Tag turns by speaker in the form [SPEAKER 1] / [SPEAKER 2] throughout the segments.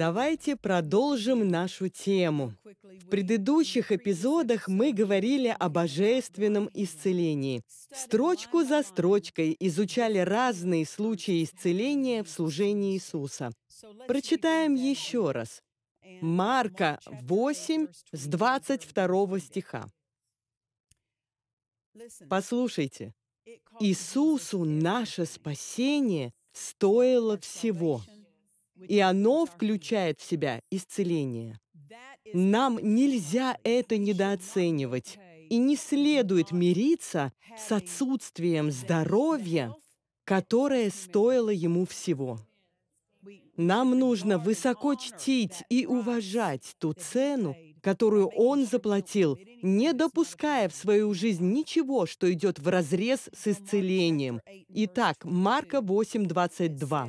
[SPEAKER 1] давайте продолжим нашу тему. В предыдущих эпизодах мы говорили о божественном исцелении. Строчку за строчкой изучали разные случаи исцеления в служении Иисуса. Прочитаем еще раз. Марка 8 с 22 стиха. Послушайте, Иисусу наше спасение стоило всего – и оно включает в себя исцеление. Нам нельзя это недооценивать, и не следует мириться с отсутствием здоровья, которое стоило ему всего. Нам нужно высоко чтить и уважать ту цену, которую он заплатил, не допуская в свою жизнь ничего, что идет вразрез с исцелением. Итак, Марка 8, 22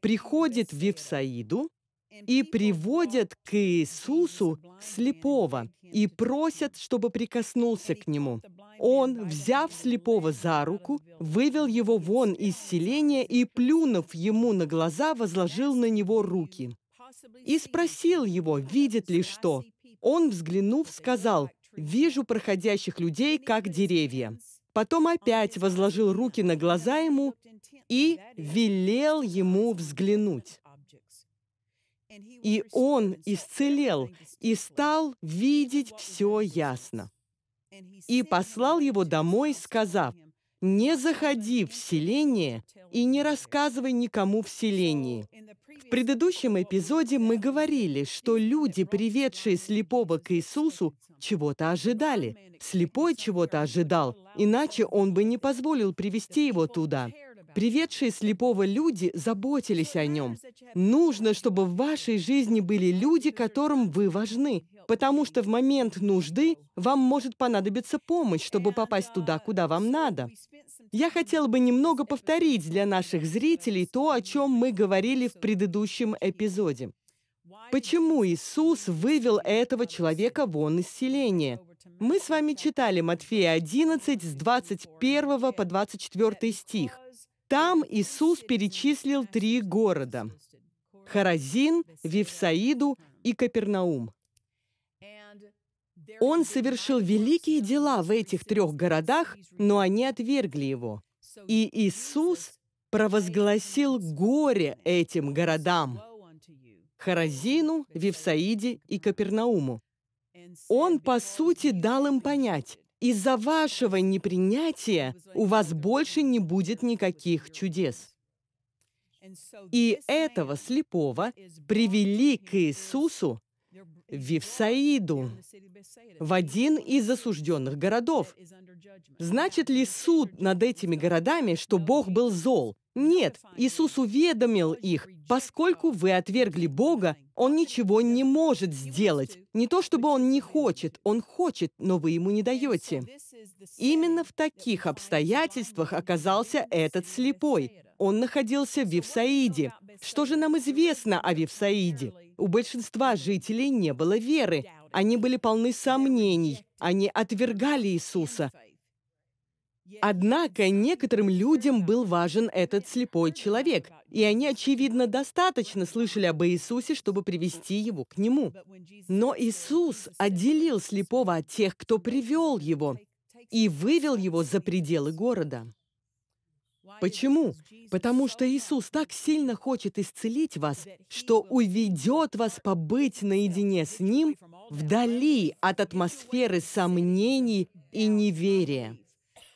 [SPEAKER 1] приходит в Вифсаиду и приводят к Иисусу слепого и просят, чтобы прикоснулся к нему. Он, взяв слепого за руку, вывел его вон из селения и, плюнув ему на глаза, возложил на него руки. И спросил его, видит ли что. Он, взглянув, сказал, «Вижу проходящих людей, как деревья». Потом опять возложил руки на глаза ему, и велел ему взглянуть. И он исцелел и стал видеть все ясно. И послал его домой, сказав, «Не заходи в селение и не рассказывай никому в селении». В предыдущем эпизоде мы говорили, что люди, приведшие слепого к Иисусу, чего-то ожидали. Слепой чего-то ожидал, иначе он бы не позволил привести его туда. Приведшие слепого люди заботились о нем. Нужно, чтобы в вашей жизни были люди, которым вы важны, потому что в момент нужды вам может понадобиться помощь, чтобы попасть туда, куда вам надо. Я хотела бы немного повторить для наших зрителей то, о чем мы говорили в предыдущем эпизоде. Почему Иисус вывел этого человека вон из селения? Мы с вами читали Матфея 11 с 21 по 24 стих. Там Иисус перечислил три города – Харазин, Вифсаиду и Капернаум. Он совершил великие дела в этих трех городах, но они отвергли его. И Иисус провозгласил горе этим городам – Харазину, Вифсаиде и Капернауму. Он, по сути, дал им понять, из-за вашего непринятия у вас больше не будет никаких чудес. И этого слепого привели к Иисусу Вифсаиду, в один из осужденных городов. Значит ли суд над этими городами, что Бог был зол? Нет, Иисус уведомил их, поскольку вы отвергли Бога, Он ничего не может сделать. Не то чтобы Он не хочет, Он хочет, но вы Ему не даете. Именно в таких обстоятельствах оказался этот слепой. Он находился в Вифсаиде. Что же нам известно о Вифсаиде? У большинства жителей не было веры. Они были полны сомнений. Они отвергали Иисуса. Однако некоторым людям был важен этот слепой человек, и они, очевидно, достаточно слышали об Иисусе, чтобы привести его к нему. Но Иисус отделил слепого от тех, кто привел его, и вывел его за пределы города. Почему? Потому что Иисус так сильно хочет исцелить вас, что уведет вас побыть наедине с Ним вдали от атмосферы сомнений и неверия.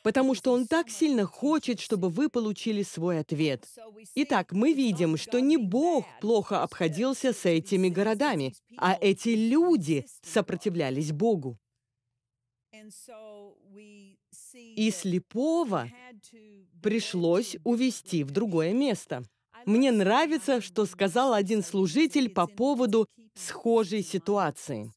[SPEAKER 1] Потому что Он так сильно хочет, чтобы вы получили свой ответ. Итак, мы видим, что не Бог плохо обходился с этими городами, а эти люди сопротивлялись Богу. И слепого пришлось увезти в другое место. Мне нравится, что сказал один служитель по поводу схожей ситуации.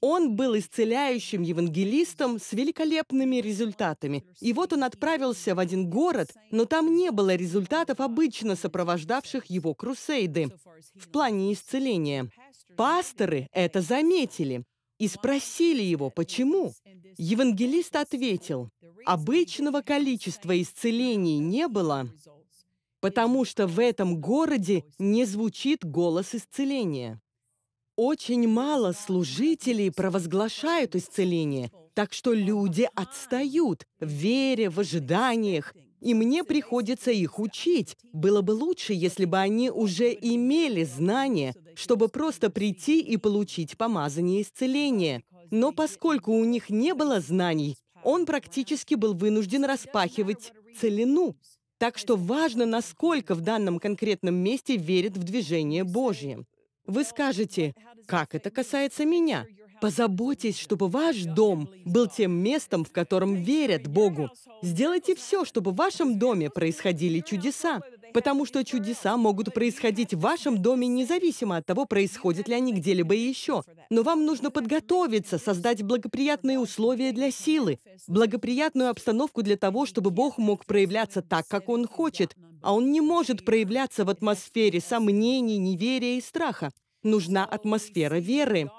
[SPEAKER 1] Он был исцеляющим евангелистом с великолепными результатами. И вот он отправился в один город, но там не было результатов, обычно сопровождавших его крусейды, в плане исцеления. Пасторы это заметили – и спросили его, почему. Евангелист ответил, обычного количества исцелений не было, потому что в этом городе не звучит голос исцеления. Очень мало служителей провозглашают исцеление, так что люди отстают в вере, в ожиданиях, и мне приходится их учить. Было бы лучше, если бы они уже имели знания, чтобы просто прийти и получить помазание исцеления. Но поскольку у них не было знаний, он практически был вынужден распахивать целину. Так что важно, насколько в данном конкретном месте верят в движение Божье. Вы скажете, как это касается меня? Позаботьтесь, чтобы ваш дом был тем местом, в котором верят Богу. Сделайте все, чтобы в вашем доме происходили чудеса. Потому что чудеса могут происходить в вашем доме, независимо от того, происходят ли они где-либо еще. Но вам нужно подготовиться, создать благоприятные условия для силы, благоприятную обстановку для того, чтобы Бог мог проявляться так, как Он хочет, а Он не может проявляться в атмосфере сомнений, неверия и страха. Нужна атмосфера веры.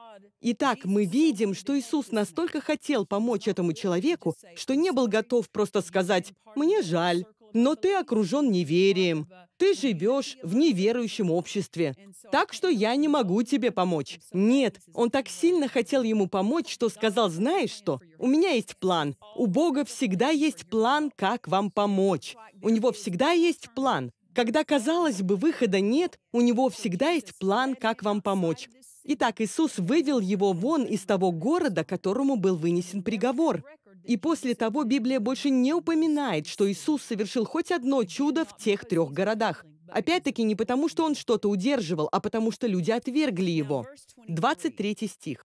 [SPEAKER 1] Итак, мы видим, что Иисус настолько хотел помочь этому человеку, что не был готов просто сказать «мне жаль», но ты окружен неверием. Ты живешь в неверующем обществе. Так что я не могу тебе помочь. Нет, он так сильно хотел ему помочь, что сказал, знаешь что, у меня есть план. У Бога всегда есть план, как вам помочь. У него всегда есть план. Когда, казалось бы, выхода нет, у него всегда есть план, как вам помочь. Итак, Иисус вывел его вон из того города, которому был вынесен приговор. И после того Библия больше не упоминает, что Иисус совершил хоть одно чудо в тех трех городах. Опять-таки не потому, что он что-то удерживал, а потому что люди отвергли его. 23 стих.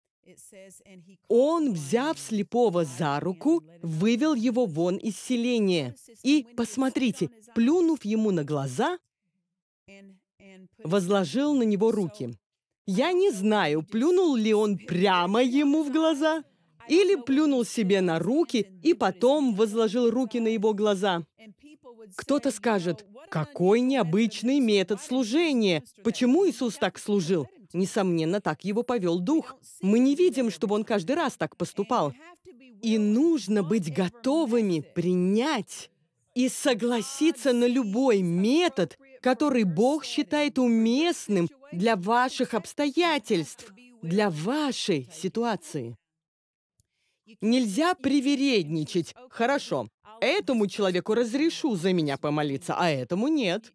[SPEAKER 1] Он, взяв слепого за руку, вывел его вон из селения. И, посмотрите, плюнув ему на глаза, возложил на него руки. Я не знаю, плюнул ли он прямо ему в глаза – или плюнул себе на руки и потом возложил руки на его глаза. Кто-то скажет, какой необычный метод служения, почему Иисус так служил? Несомненно, так его повел Дух. Мы не видим, чтобы он каждый раз так поступал. И нужно быть готовыми принять и согласиться на любой метод, который Бог считает уместным для ваших обстоятельств, для вашей ситуации. Нельзя привередничать. Хорошо, этому человеку разрешу за меня помолиться, а этому нет.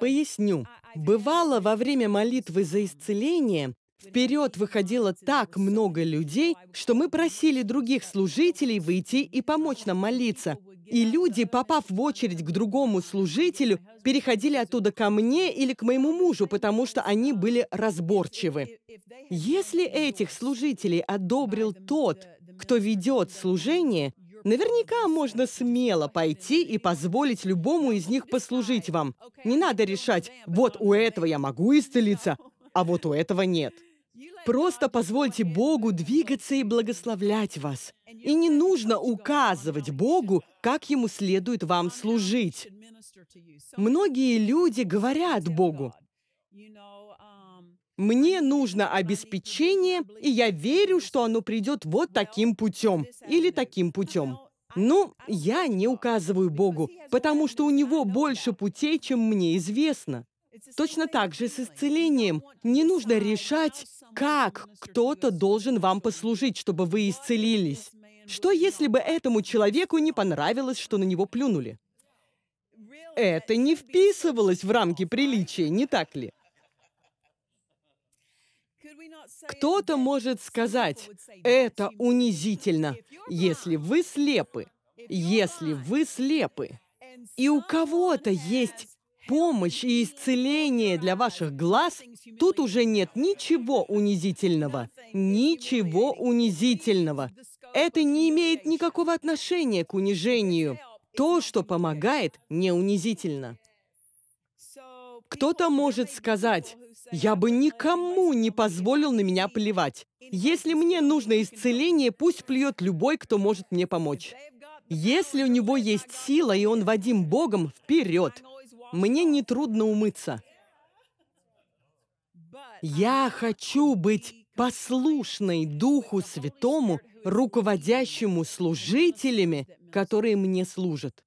[SPEAKER 1] Поясню. Бывало, во время молитвы за исцеление вперед выходило так много людей, что мы просили других служителей выйти и помочь нам молиться. И люди, попав в очередь к другому служителю, переходили оттуда ко мне или к моему мужу, потому что они были разборчивы. Если этих служителей одобрил тот, кто ведет служение, наверняка можно смело пойти и позволить любому из них послужить вам. Не надо решать, вот у этого я могу исцелиться, а вот у этого нет. Просто позвольте Богу двигаться и благословлять вас. И не нужно указывать Богу, как Ему следует вам служить. Многие люди говорят Богу, мне нужно обеспечение, и я верю, что оно придет вот таким путем или таким путем. Ну, я не указываю Богу, потому что у него больше путей, чем мне известно. Точно так же с исцелением. Не нужно решать, как кто-то должен вам послужить, чтобы вы исцелились. Что, если бы этому человеку не понравилось, что на него плюнули? Это не вписывалось в рамки приличия, не так ли? Кто-то может сказать, это унизительно, если вы слепы, если вы слепы. И у кого-то есть помощь и исцеление для ваших глаз, тут уже нет ничего унизительного. Ничего унизительного. Это не имеет никакого отношения к унижению. То, что помогает, не унизительно. Кто-то может сказать, я бы никому не позволил на меня плевать. Если мне нужно исцеление, пусть плюет любой, кто может мне помочь. Если у него есть сила, и он Вадим Богом, вперед! Мне нетрудно умыться. Я хочу быть послушной Духу Святому, руководящему служителями, которые мне служат.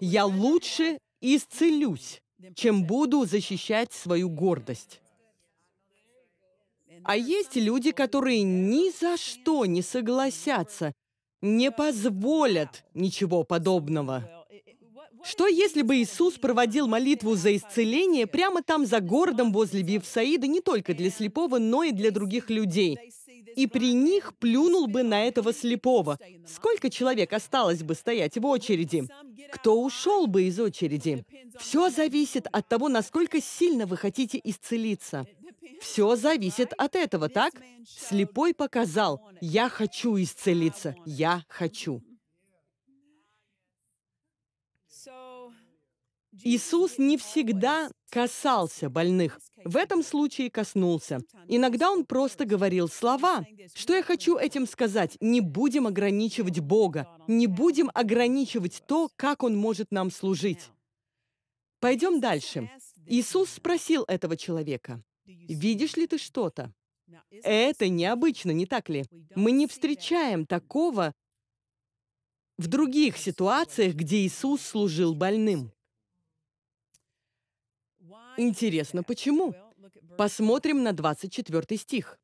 [SPEAKER 1] Я лучше исцелюсь чем буду защищать свою гордость. А есть люди, которые ни за что не согласятся, не позволят ничего подобного. Что если бы Иисус проводил молитву за исцеление прямо там за городом возле Вифсаида не только для слепого, но и для других людей? и при них плюнул бы на этого слепого. Сколько человек осталось бы стоять в очереди? Кто ушел бы из очереди? Все зависит от того, насколько сильно вы хотите исцелиться. Все зависит от этого, так? Слепой показал, я хочу исцелиться, я хочу. Иисус не всегда касался больных. В этом случае коснулся. Иногда он просто говорил слова. Что я хочу этим сказать? Не будем ограничивать Бога. Не будем ограничивать то, как Он может нам служить. Пойдем дальше. Иисус спросил этого человека, «Видишь ли ты что-то?» Это необычно, не так ли? Мы не встречаем такого в других ситуациях, где Иисус служил больным. Интересно, почему? Посмотрим на 24 стих.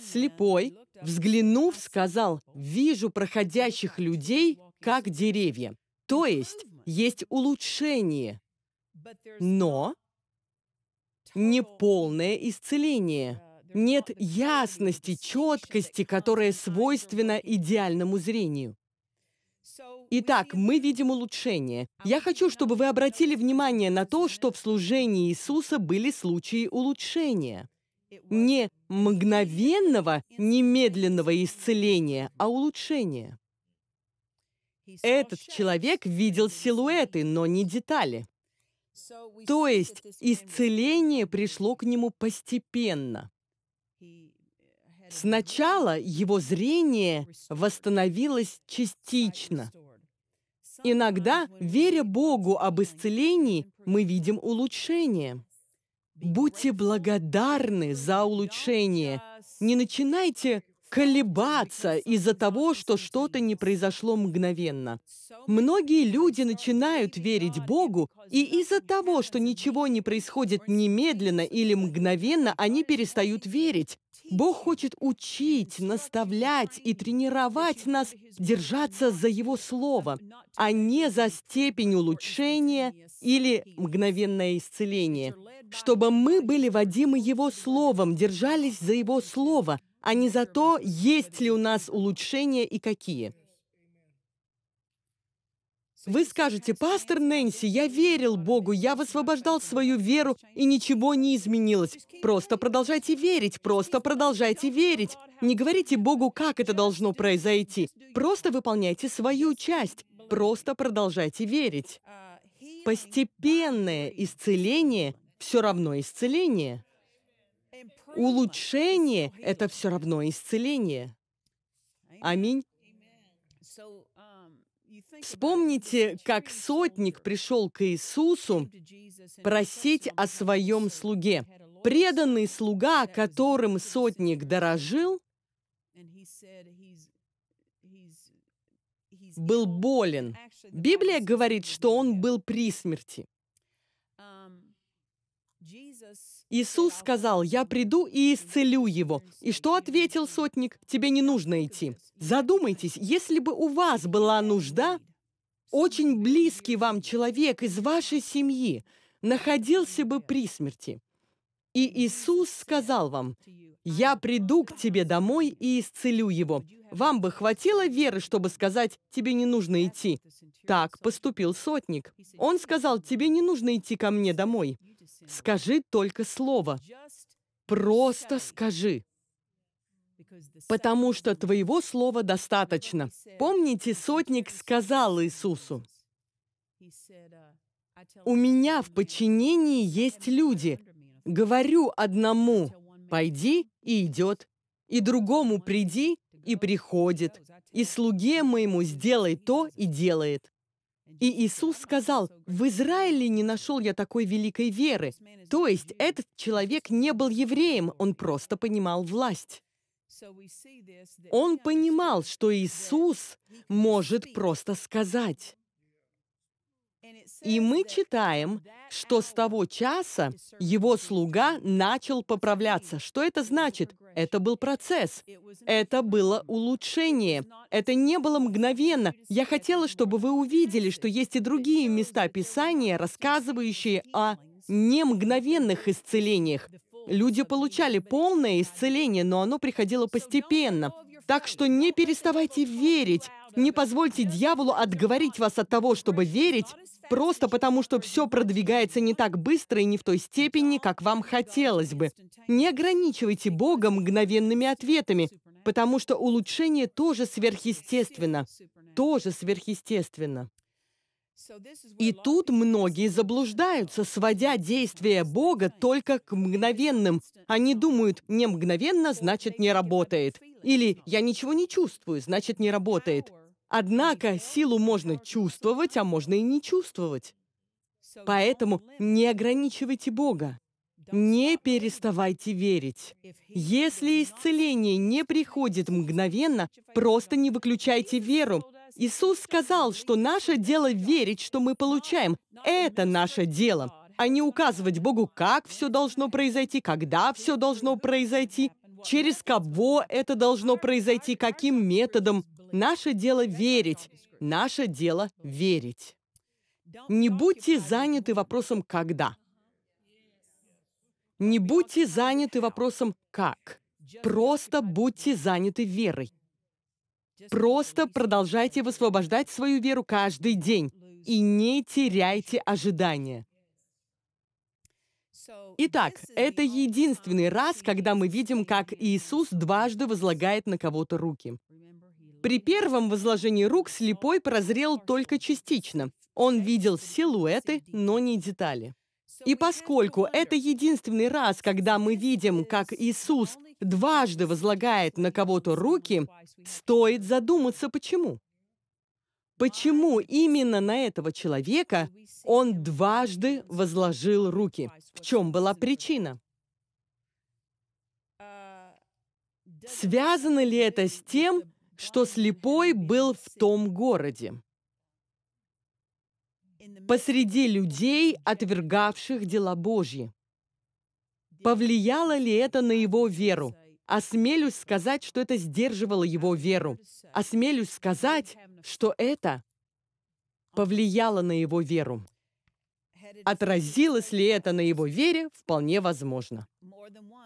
[SPEAKER 1] Слепой, взглянув, сказал, «Вижу проходящих людей, как деревья». То есть, есть улучшение, но не полное исцеление. Нет ясности, четкости, которая свойственна идеальному зрению. Итак, мы видим улучшение. Я хочу, чтобы вы обратили внимание на то, что в служении Иисуса были случаи улучшения. Не мгновенного, немедленного исцеления, а улучшения. Этот человек видел силуэты, но не детали. То есть исцеление пришло к нему постепенно. Сначала его зрение восстановилось частично – Иногда, веря Богу об исцелении, мы видим улучшение. Будьте благодарны за улучшение. Не начинайте колебаться из-за того, что что-то не произошло мгновенно. Многие люди начинают верить Богу, и из-за того, что ничего не происходит немедленно или мгновенно, они перестают верить, Бог хочет учить, наставлять и тренировать нас держаться за Его Слово, а не за степень улучшения или мгновенное исцеление. Чтобы мы были водимы Его Словом, держались за Его Слово, а не за то, есть ли у нас улучшения и какие. Вы скажете, пастор Нэнси, я верил Богу, я высвобождал свою веру, и ничего не изменилось. Просто продолжайте верить, просто продолжайте верить. Не говорите Богу, как это должно произойти. Просто выполняйте свою часть. Просто продолжайте верить. Постепенное исцеление все равно исцеление. Улучшение – это все равно исцеление. Аминь. Вспомните, как сотник пришел к Иисусу просить о своем слуге. Преданный слуга, которым сотник дорожил, был болен. Библия говорит, что он был при смерти. Иисус сказал, «Я приду и исцелю его». И что ответил сотник? «Тебе не нужно идти». Задумайтесь, если бы у вас была нужда, очень близкий вам человек из вашей семьи находился бы при смерти. И Иисус сказал вам, «Я приду к тебе домой и исцелю его». Вам бы хватило веры, чтобы сказать, «Тебе не нужно идти». Так поступил сотник. Он сказал, «Тебе не нужно идти ко мне домой. Скажи только слово. Просто скажи» потому что твоего слова достаточно. Помните, сотник сказал Иисусу, «У меня в подчинении есть люди. Говорю одному, пойди, и идет, и другому приди, и приходит, и слуге моему сделай то, и делает». И Иисус сказал, «В Израиле не нашел я такой великой веры». То есть этот человек не был евреем, он просто понимал власть. Он понимал, что Иисус может просто сказать. И мы читаем, что с того часа его слуга начал поправляться. Что это значит? Это был процесс. Это было улучшение. Это не было мгновенно. Я хотела, чтобы вы увидели, что есть и другие места Писания, рассказывающие о не мгновенных исцелениях. Люди получали полное исцеление, но оно приходило постепенно. Так что не переставайте верить. Не позвольте дьяволу отговорить вас от того, чтобы верить, просто потому что все продвигается не так быстро и не в той степени, как вам хотелось бы. Не ограничивайте Бога мгновенными ответами, потому что улучшение тоже сверхъестественно. Тоже сверхъестественно. И тут многие заблуждаются, сводя действия Бога только к мгновенным. Они думают, не мгновенно, значит не работает. Или я ничего не чувствую, значит не работает. Однако силу можно чувствовать, а можно и не чувствовать. Поэтому не ограничивайте Бога. Не переставайте верить. Если исцеление не приходит мгновенно, просто не выключайте веру, Иисус сказал, что наше дело верить, что мы получаем. Это наше дело, а не указывать Богу, как все должно произойти, когда все должно произойти, через кого это должно произойти, каким методом. Наше дело верить. Наше дело верить. Не будьте заняты вопросом «когда». Не будьте заняты вопросом «как». Просто будьте заняты верой. Просто продолжайте высвобождать свою веру каждый день и не теряйте ожидания. Итак, это единственный раз, когда мы видим, как Иисус дважды возлагает на кого-то руки. При первом возложении рук слепой прозрел только частично. Он видел силуэты, но не детали. И поскольку это единственный раз, когда мы видим, как Иисус дважды возлагает на кого-то руки, стоит задуматься, почему. Почему именно на этого человека он дважды возложил руки? В чем была причина? Связано ли это с тем, что слепой был в том городе? Посреди людей, отвергавших дела Божьи. Повлияло ли это на его веру? Осмелюсь сказать, что это сдерживало его веру. Осмелюсь сказать, что это повлияло на его веру. Отразилось ли это на его вере, вполне возможно.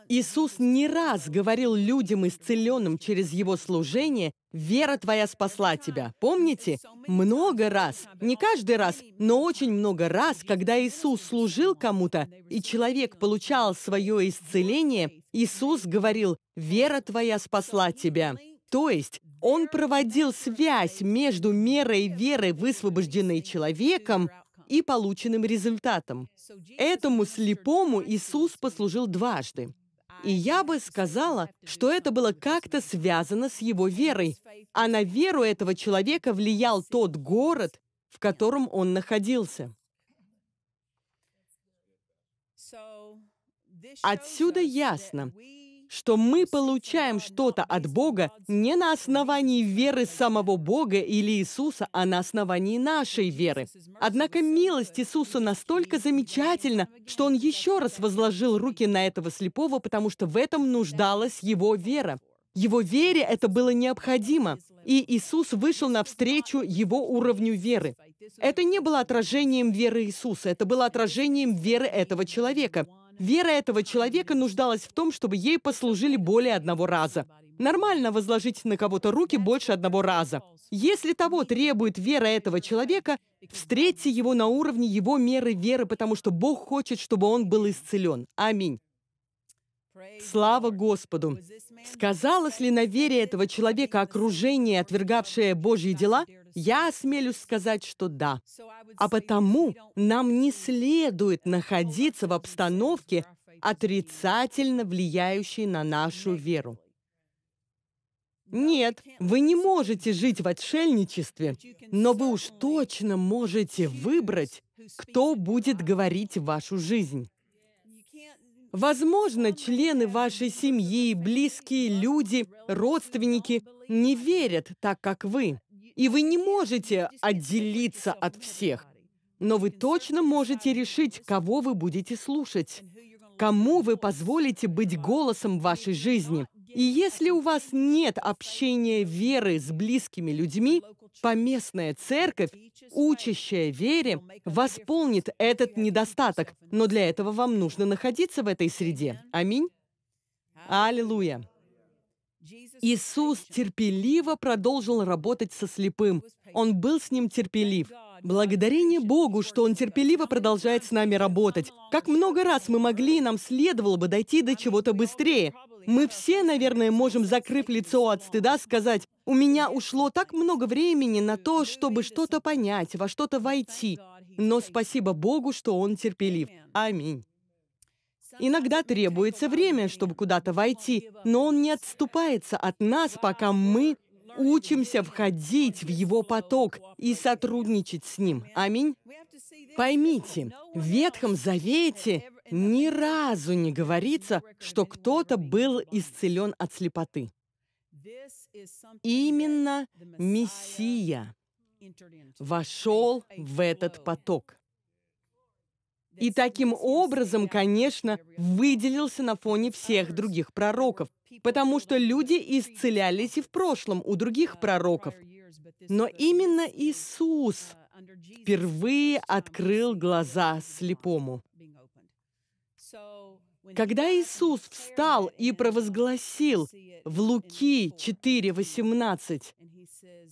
[SPEAKER 1] Иисус не раз говорил людям, исцеленным через его служение, «Вера твоя спасла тебя». Помните? Много раз, не каждый раз, но очень много раз, когда Иисус служил кому-то, и человек получал свое исцеление, Иисус говорил, «Вера твоя спасла тебя». То есть он проводил связь между мерой веры, высвобожденной человеком, и полученным результатом. Этому слепому Иисус послужил дважды. И я бы сказала, что это было как-то связано с его верой, а на веру этого человека влиял тот город, в котором он находился. Отсюда ясно, что мы получаем что-то от Бога не на основании веры самого Бога или Иисуса, а на основании нашей веры. Однако милость Иисуса настолько замечательна, что Он еще раз возложил руки на этого слепого, потому что в этом нуждалась его вера. Его вере это было необходимо, и Иисус вышел навстречу его уровню веры. Это не было отражением веры Иисуса, это было отражением веры этого человека – Вера этого человека нуждалась в том, чтобы ей послужили более одного раза. Нормально возложить на кого-то руки больше одного раза. Если того требует вера этого человека, встретьте его на уровне его меры веры, потому что Бог хочет, чтобы он был исцелен. Аминь. Слава Господу! Сказалось ли на вере этого человека окружение, отвергавшее Божьи дела – я осмелюсь сказать, что да. А потому нам не следует находиться в обстановке, отрицательно влияющей на нашу веру. Нет, вы не можете жить в отшельничестве, но вы уж точно можете выбрать, кто будет говорить вашу жизнь. Возможно, члены вашей семьи, близкие люди, родственники не верят так, как вы. И вы не можете отделиться от всех, но вы точно можете решить, кого вы будете слушать, кому вы позволите быть голосом вашей жизни. И если у вас нет общения веры с близкими людьми, поместная церковь, учащая вере, восполнит этот недостаток. Но для этого вам нужно находиться в этой среде. Аминь. Аллилуйя. Иисус терпеливо продолжил работать со слепым. Он был с ним терпелив. Благодарение Богу, что Он терпеливо продолжает с нами работать. Как много раз мы могли, нам следовало бы дойти до чего-то быстрее. Мы все, наверное, можем, закрыв лицо от стыда, сказать, «У меня ушло так много времени на то, чтобы что-то понять, во что-то войти». Но спасибо Богу, что Он терпелив. Аминь. Иногда требуется время, чтобы куда-то войти, но Он не отступается от нас, пока мы учимся входить в Его поток и сотрудничать с Ним. Аминь. Поймите, в Ветхом Завете ни разу не говорится, что кто-то был исцелен от слепоты. Именно Мессия вошел в этот поток и таким образом, конечно, выделился на фоне всех других пророков, потому что люди исцелялись и в прошлом у других пророков. Но именно Иисус впервые открыл глаза слепому. Когда Иисус встал и провозгласил в Луки 4:18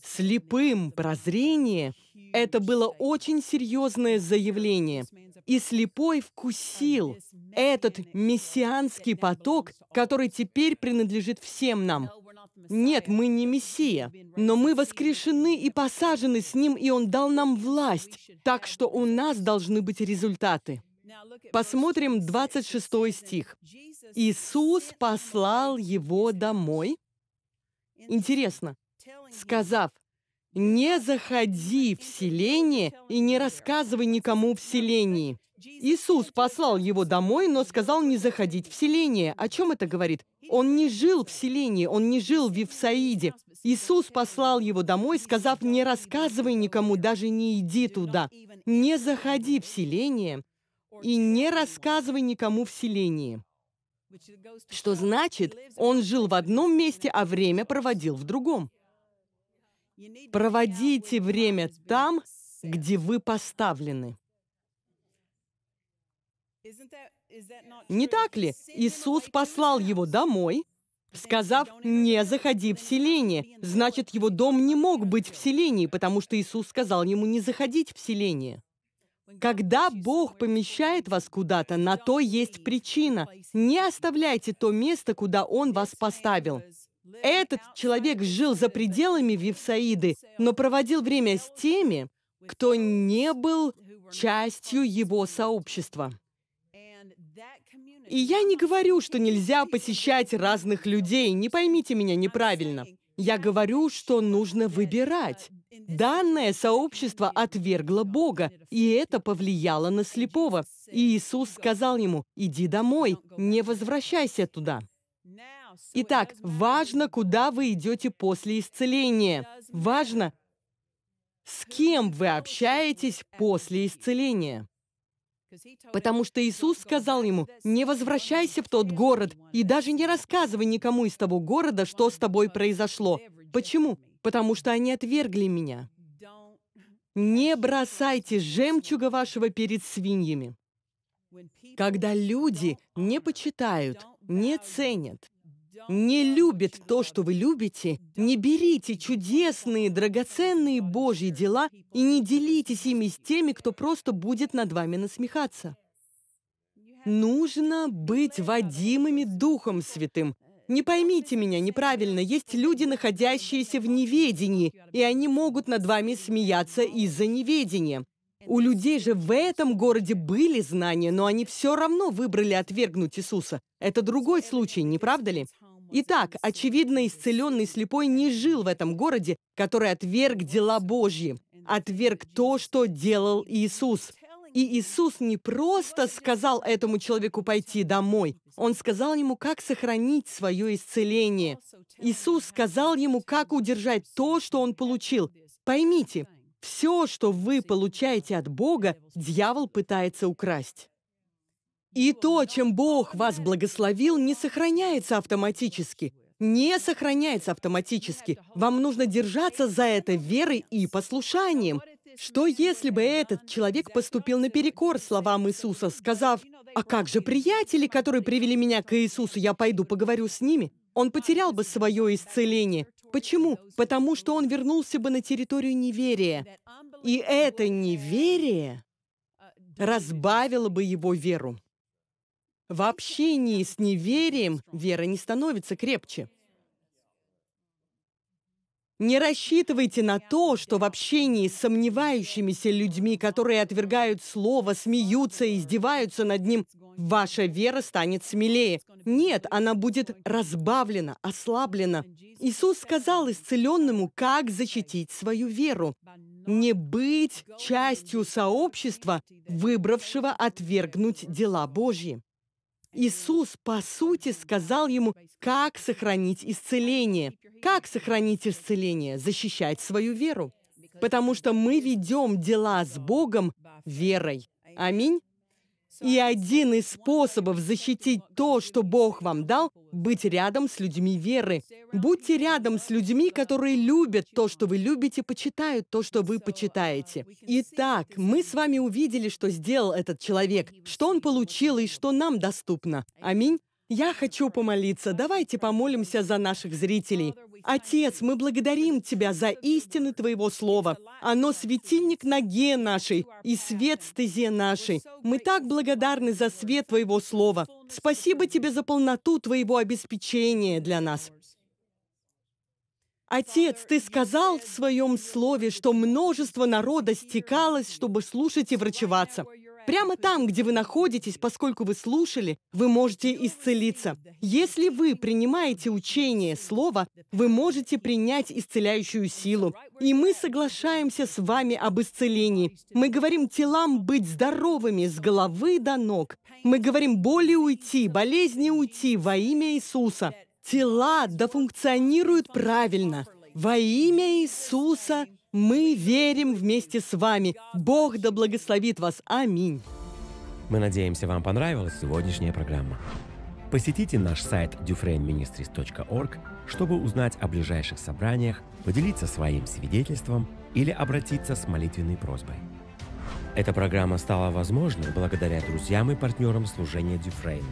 [SPEAKER 1] «Слепым прозрение», это было очень серьезное заявление. И слепой вкусил этот мессианский поток, который теперь принадлежит всем нам. Нет, мы не Мессия, но мы воскрешены и посажены с Ним, и Он дал нам власть, так что у нас должны быть результаты. Посмотрим 26 стих. «Иисус послал его домой». Интересно, сказав, не заходи в селение и не рассказывай никому в селении. Иисус послал его домой, но сказал не заходить в селение. О чем это говорит? Он не жил в селении, он не жил в Вифсаиде. Иисус послал его домой, сказав, не рассказывай никому, даже не иди туда. Не заходи в селение и не рассказывай никому в селении. Что значит, он жил в одном месте, а время проводил в другом. Проводите время там, где вы поставлены. Не так ли? Иисус послал его домой, сказав, «Не заходи в селение». Значит, его дом не мог быть в селении, потому что Иисус сказал ему не заходить в селение. Когда Бог помещает вас куда-то, на то есть причина. Не оставляйте то место, куда Он вас поставил. Этот человек жил за пределами Вифсаиды, но проводил время с теми, кто не был частью его сообщества. И я не говорю, что нельзя посещать разных людей, не поймите меня неправильно. Я говорю, что нужно выбирать. Данное сообщество отвергло Бога, и это повлияло на слепого. И Иисус сказал ему, «Иди домой, не возвращайся туда». Итак, важно, куда вы идете после исцеления. Важно, с кем вы общаетесь после исцеления. Потому что Иисус сказал ему, «Не возвращайся в тот город и даже не рассказывай никому из того города, что с тобой произошло». Почему? Потому что они отвергли меня. «Не бросайте жемчуга вашего перед свиньями». Когда люди не почитают, не ценят, не любит то, что вы любите, не берите чудесные, драгоценные Божьи дела и не делитесь ими с теми, кто просто будет над вами насмехаться. Нужно быть водимыми Духом Святым. Не поймите меня неправильно, есть люди, находящиеся в неведении, и они могут над вами смеяться из-за неведения. У людей же в этом городе были знания, но они все равно выбрали отвергнуть Иисуса. Это другой случай, не правда ли? Итак, очевидно, исцеленный слепой не жил в этом городе, который отверг дела Божьи, отверг то, что делал Иисус. И Иисус не просто сказал этому человеку пойти домой, Он сказал ему, как сохранить свое исцеление. Иисус сказал ему, как удержать то, что он получил. Поймите, все, что вы получаете от Бога, дьявол пытается украсть. И то, чем Бог вас благословил, не сохраняется автоматически. Не сохраняется автоматически. Вам нужно держаться за это верой и послушанием. Что если бы этот человек поступил наперекор словам Иисуса, сказав, «А как же приятели, которые привели меня к Иисусу, я пойду поговорю с ними?» Он потерял бы свое исцеление. Почему? Потому что он вернулся бы на территорию неверия. И это неверие разбавило бы его веру. В общении с неверием вера не становится крепче. Не рассчитывайте на то, что в общении с сомневающимися людьми, которые отвергают слово, смеются и издеваются над ним, ваша вера станет смелее. Нет, она будет разбавлена, ослаблена. Иисус сказал исцеленному, как защитить свою веру. Не быть частью сообщества, выбравшего отвергнуть дела Божьи. Иисус, по сути, сказал ему, как сохранить исцеление. Как сохранить исцеление? Защищать свою веру. Потому что мы ведем дела с Богом верой. Аминь. И один из способов защитить то, что Бог вам дал, быть рядом с людьми веры. Будьте рядом с людьми, которые любят то, что вы любите, почитают то, что вы почитаете. Итак, мы с вами увидели, что сделал этот человек, что он получил и что нам доступно. Аминь. Я хочу помолиться. Давайте помолимся за наших зрителей. Отец, мы благодарим Тебя за истины Твоего Слова. Оно светильник ноге нашей и свет стезе нашей. Мы так благодарны за свет Твоего Слова. Спасибо Тебе за полноту Твоего обеспечения для нас. Отец, ты сказал в своем слове, что множество народа стекалось, чтобы слушать и врачеваться. Прямо там, где вы находитесь, поскольку вы слушали, вы можете исцелиться. Если вы принимаете учение Слова, вы можете принять исцеляющую силу. И мы соглашаемся с вами об исцелении. Мы говорим телам быть здоровыми с головы до ног. Мы говорим боли уйти, болезни уйти во имя Иисуса. Тела дофункционируют правильно. Во имя Иисуса мы верим вместе с вами. Бог да благословит вас. Аминь. Мы надеемся, вам понравилась сегодняшняя программа. Посетите наш сайт dufrainministries.org, чтобы узнать о ближайших собраниях, поделиться своим свидетельством или обратиться с молитвенной просьбой. Эта программа стала возможной благодаря друзьям и партнерам служения Дюфрейн.